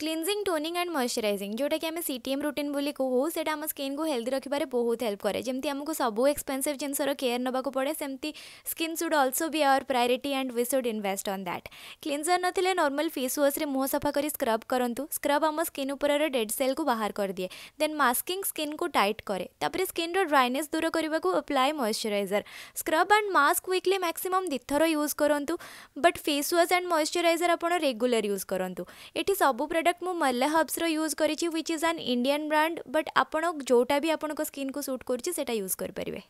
cleansing toning and moisturising जोटा कि आम सी टीएम रुटीन बोली कहू से आम स्किन को हेल्दी रखे बहुत हेल्प कैर जमी आमको सब एक्सपेनसीव जिनसर केयर नाक पड़े सेमती स्किन सुड अल्सो भी our priority and we should invest on that cleanser ना नर्माल फेस व्वाश्रे मुंह सफा कर स्क्रब करूँ स्क्रब आम स्किन उपर डेड सेल को बाहर कर दिए देन मस्किंग स्किन को टाइट कैपर स्किन ड्राइने दूर करने को apply moisturiser scrub and mask weekly मैक्सीम दि यूज करूँ but face wash and moisturiser आप रेगुला यूज करूँ ये सब प्रडक्ट ପ୍ରଡ଼କ୍ଟ ମୁଁ ମଲ୍ଲା ହବ୍ସର ୟୁଜ୍ କରିଛି which is an Indian brand but ଆପଣ ଯେଉଁଟା ବି ଆପଣଙ୍କ ସ୍କିନ୍କୁ ସୁଟ୍ କରୁଛି ସେଇଟା ୟୁଜ୍ କରିପାରିବେ